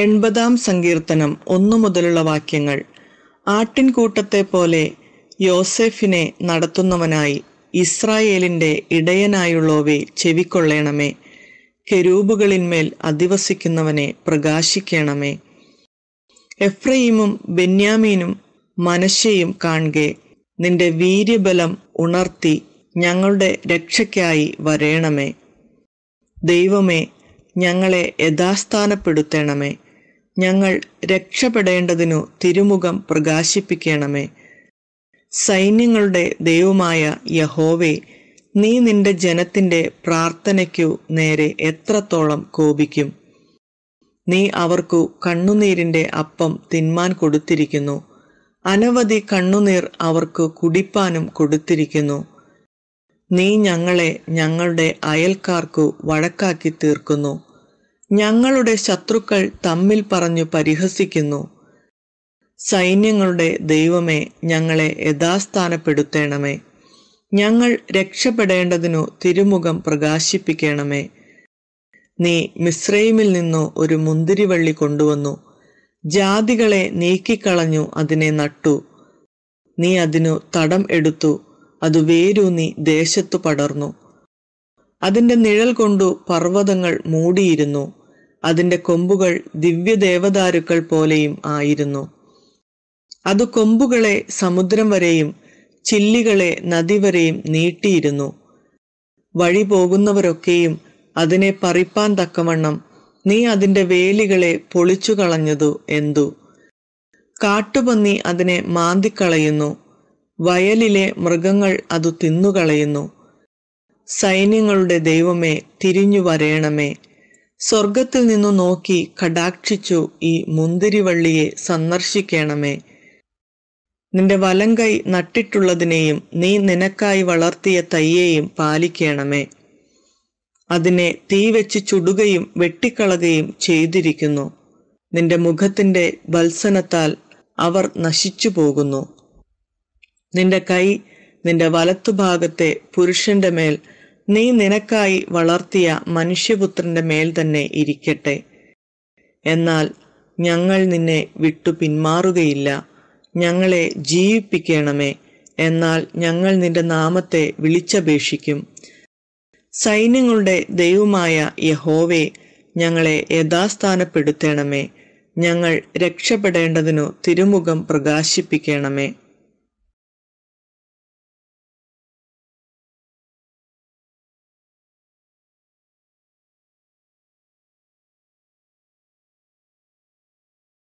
എൺപതാം സങ്കീർത്തനം ഒന്നു മുതലുള്ള വാക്യങ്ങൾ ആട്ടിൻകൂട്ടത്തെ പോലെ യോസെഫിനെ നടത്തുന്നവനായി ഇസ്രായേലിൻ്റെ ഇടയനായുള്ളവേ ചെവിക്കൊള്ളേണമേ കെരൂപുകളിന്മേൽ അധിവസിക്കുന്നവനെ പ്രകാശിക്കണമേ എഫ്രയീമും ബെന്യാമീനും മനശയും കാണുകെ നിന്റെ വീര്യബലം ഉണർത്തി ഞങ്ങളുടെ രക്ഷയ്ക്കായി വരേണമേ ദൈവമേ ഞങ്ങളെ യഥാസ്ഥാനപ്പെടുത്തണമേ ഞങ്ങൾ രക്ഷപ്പെടേണ്ടതിനു തിരുമുഖം പ്രകാശിപ്പിക്കണമേ സൈന്യങ്ങളുടെ ദൈവമായ യഹോവേ നീ നിന്റെ ജനത്തിൻ്റെ പ്രാർത്ഥനയ്ക്കു നേരെ എത്രത്തോളം കോപിക്കും നീ അവർക്കു കണ്ണുനീരിൻ്റെ അപ്പം തിന്മാൻ കൊടുത്തിരിക്കുന്നു അനവധി കണ്ണുനീർ അവർക്ക് കുടിപ്പാനും കൊടുത്തിരിക്കുന്നു നീ ഞങ്ങളെ ഞങ്ങളുടെ അയൽക്കാർക്കു വഴക്കാക്കി തീർക്കുന്നു ഞങ്ങളുടെ ശത്രുക്കൾ തമ്മിൽ പറഞ്ഞു പരിഹസിക്കുന്നു സൈന്യങ്ങളുടെ ദൈവമേ ഞങ്ങളെ യഥാസ്ഥാനപ്പെടുത്തേണമേ ഞങ്ങൾ രക്ഷപ്പെടേണ്ടതിനു തിരുമുഖം പ്രകാശിപ്പിക്കണമേ നീ മിശ്രൈമിൽ നിന്നോ ഒരു മുന്തിരിവള്ളി കൊണ്ടുവന്നു ജാതികളെ നീക്കിക്കളഞ്ഞു അതിനെ നട്ടു നീ അതിനു തടം എടുത്തു അത് വേരൂന്നി ദേശത്തു പടർന്നു അതിൻ്റെ നിഴൽ കൊണ്ടു പർവ്വതങ്ങൾ മൂടിയിരുന്നു അതിൻ്റെ കൊമ്പുകൾ ദിവ്യദേവദാരുക്കൾ പോലെയും ആയിരുന്നു അത് കൊമ്പുകളെ സമുദ്രം വരെയും ചില്ലികളെ നദി വരെയും നീട്ടിയിരുന്നു വഴി പോകുന്നവരൊക്കെയും അതിനെ പറിപ്പാൻ തക്കവണ്ണം നീ അതിൻ്റെ വേലികളെ പൊളിച്ചു കളഞ്ഞതു എന്തു കാട്ടുപന്നി അതിനെ മാന്തിക്കളയുന്നു വയലിലെ മൃഗങ്ങൾ അതു തിന്നുകളയുന്നു സൈന്യങ്ങളുടെ ദൈവമേ തിരിഞ്ഞു വരയണമേ സ്വർഗത്തിൽ നിന്നു നോക്കി കടാക്ഷിച്ചു ഈ മുന്തിരിവള്ളിയെ സന്ദർശിക്കണമേ നിന്റെ വലങ്കൈ നട്ടിട്ടുള്ളതിനെയും നീ നിനക്കായി വളർത്തിയ തയ്യേയും പാലിക്കണമേ അതിനെ തീ വെച്ച് ചുടുകയും വെട്ടിക്കളകയും ചെയ്തിരിക്കുന്നു നിന്റെ മുഖത്തിൻ്റെ ബത്സനത്താൽ അവർ നശിച്ചു പോകുന്നു നിന്റെ കൈ നിന്റെ വലത്തുഭാഗത്തെ പുരുഷന്റെ മേൽ നീ നിനക്കായി വളർത്തിയ മനുഷ്യപുത്രന്റെ മേൽ തന്നെ ഇരിക്കട്ടെ എന്നാൽ ഞങ്ങൾ നിന്നെ വിട്ടു പിന്മാറുകയില്ല ഞങ്ങളെ ജീവിപ്പിക്കണമേ എന്നാൽ ഞങ്ങൾ നിന്റെ നാമത്തെ വിളിച്ചപേക്ഷിക്കും സൈന്യങ്ങളുടെ ദൈവമായ യഹോവെ ഞങ്ങളെ യഥാസ്ഥാനപ്പെടുത്തണമേ ഞങ്ങൾ രക്ഷപ്പെടേണ്ടതിനു തിരുമുഖം പ്രകാശിപ്പിക്കണമേ